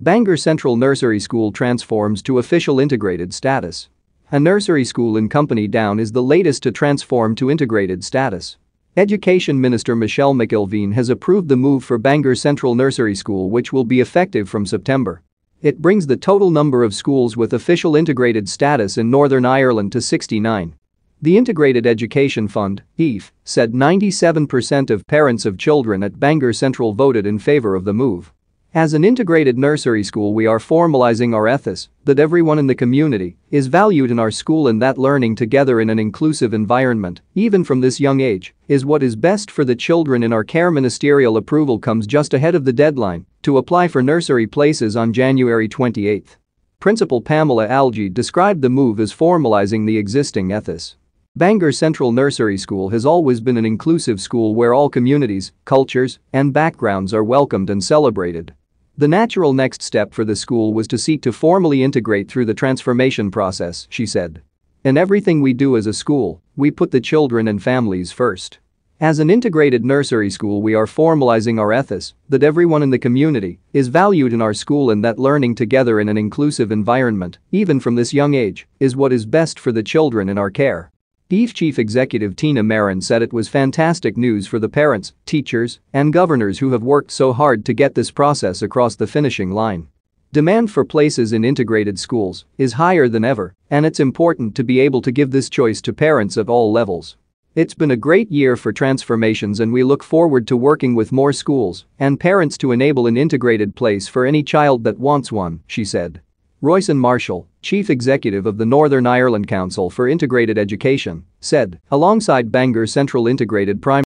Bangor Central Nursery School transforms to official integrated status. A nursery school in Company Down is the latest to transform to integrated status. Education Minister Michelle McIlveen has approved the move for Bangor Central Nursery School which will be effective from September. It brings the total number of schools with official integrated status in Northern Ireland to 69. The Integrated Education Fund (IEF) said 97% of parents of children at Bangor Central voted in favor of the move. As an integrated nursery school we are formalizing our ethos that everyone in the community is valued in our school and that learning together in an inclusive environment, even from this young age, is what is best for the children in our care ministerial approval comes just ahead of the deadline to apply for nursery places on January 28. Principal Pamela Algie described the move as formalizing the existing ethos. Bangor Central Nursery School has always been an inclusive school where all communities, cultures, and backgrounds are welcomed and celebrated. The natural next step for the school was to seek to formally integrate through the transformation process, she said. In everything we do as a school, we put the children and families first. As an integrated nursery school we are formalizing our ethos that everyone in the community is valued in our school and that learning together in an inclusive environment, even from this young age, is what is best for the children in our care. Eve Chief Executive Tina Marin said it was fantastic news for the parents, teachers, and governors who have worked so hard to get this process across the finishing line. Demand for places in integrated schools is higher than ever, and it's important to be able to give this choice to parents of all levels. It's been a great year for transformations and we look forward to working with more schools and parents to enable an integrated place for any child that wants one, she said. Royson Marshall, chief executive of the Northern Ireland Council for Integrated Education, said, alongside Bangor Central Integrated Primary